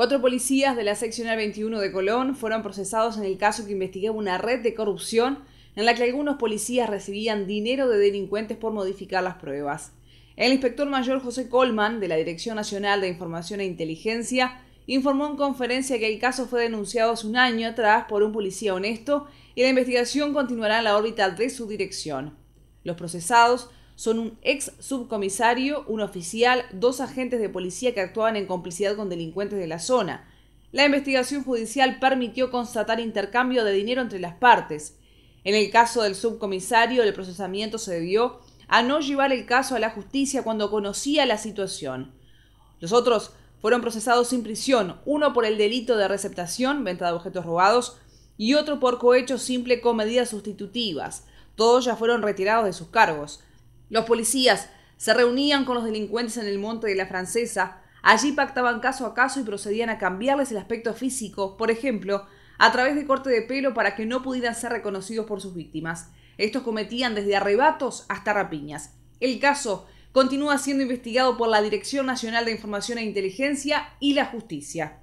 Cuatro policías de la sección 21 de Colón fueron procesados en el caso que investigaba una red de corrupción en la que algunos policías recibían dinero de delincuentes por modificar las pruebas. El inspector mayor José Colman, de la Dirección Nacional de Información e Inteligencia, informó en conferencia que el caso fue denunciado hace un año atrás por un policía honesto y la investigación continuará en la órbita de su dirección. Los procesados son un ex subcomisario, un oficial, dos agentes de policía que actuaban en complicidad con delincuentes de la zona. La investigación judicial permitió constatar intercambio de dinero entre las partes. En el caso del subcomisario, el procesamiento se debió a no llevar el caso a la justicia cuando conocía la situación. Los otros fueron procesados sin prisión, uno por el delito de receptación, venta de objetos robados, y otro por cohecho simple con medidas sustitutivas. Todos ya fueron retirados de sus cargos. Los policías se reunían con los delincuentes en el monte de la francesa, allí pactaban caso a caso y procedían a cambiarles el aspecto físico, por ejemplo, a través de corte de pelo para que no pudieran ser reconocidos por sus víctimas. Estos cometían desde arrebatos hasta rapiñas. El caso continúa siendo investigado por la Dirección Nacional de Información e Inteligencia y la Justicia.